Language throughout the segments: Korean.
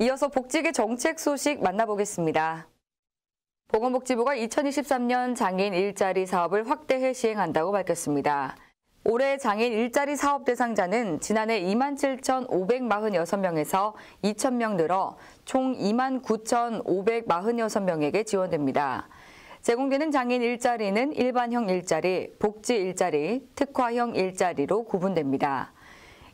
이어서 복지계 정책 소식 만나보겠습니다. 보건복지부가 2023년 장애인 일자리 사업을 확대해 시행한다고 밝혔습니다. 올해 장애인 일자리 사업 대상자는 지난해 27,546명에서 2,000명 늘어 총 29,546명에게 지원됩니다. 제공되는 장애인 일자리는 일반형 일자리, 복지 일자리, 특화형 일자리로 구분됩니다.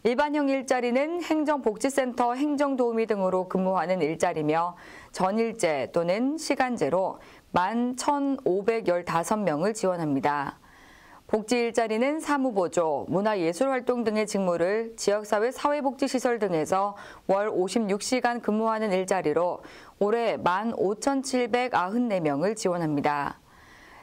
일반형 일자리는 행정복지센터 행정도우미 등으로 근무하는 일자리며 전일제 또는 시간제로 11,515명을 지원합니다. 복지 일자리는 사무보조, 문화예술활동 등의 직무를 지역사회 사회복지시설 등에서 월 56시간 근무하는 일자리로 올해 15,794명을 지원합니다.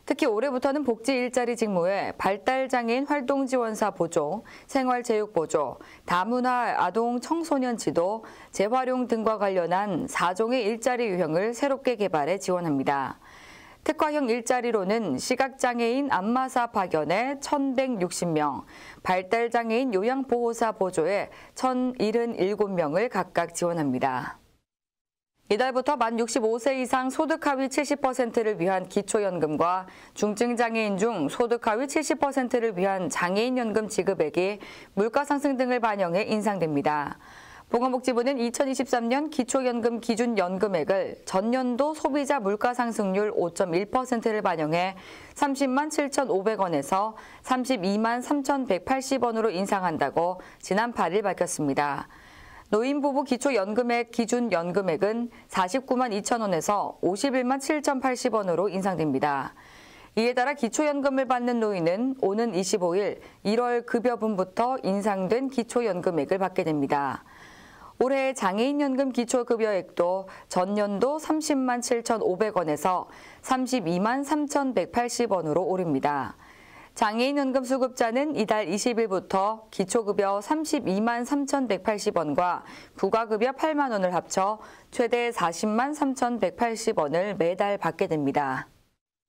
특히 올해부터는 복지 일자리 직무에 발달장애인 활동지원사 보조, 생활체육보조, 다문화 아동 청소년 지도, 재활용 등과 관련한 4종의 일자리 유형을 새롭게 개발해 지원합니다. 특화형 일자리로는 시각장애인 안마사 파견에 1,160명, 발달장애인 요양보호사 보조에 1,077명을 각각 지원합니다. 이달부터 만 65세 이상 소득 하위 70%를 위한 기초연금과 중증장애인 중 소득 하위 70%를 위한 장애인연금 지급액이 물가상승 등을 반영해 인상됩니다. 보건복지부는 2023년 기초연금 기준 연금액을 전년도 소비자 물가상승률 5.1%를 반영해 30만 7,500원에서 32만 3,180원으로 인상한다고 지난 8일 밝혔습니다. 노인부부 기초연금액 기준 연금액은 49만 2천 원에서 51만 7,080원으로 인상됩니다. 이에 따라 기초연금을 받는 노인은 오는 25일 1월 급여분부터 인상된 기초연금액을 받게 됩니다. 올해 장애인연금 기초급여액도 전년도 30만 7,500원에서 32만 3,180원으로 오릅니다. 장애인연금 수급자는 이달 20일부터 기초급여 32만 3,180원과 부가급여 8만 원을 합쳐 최대 40만 3,180원을 매달 받게 됩니다.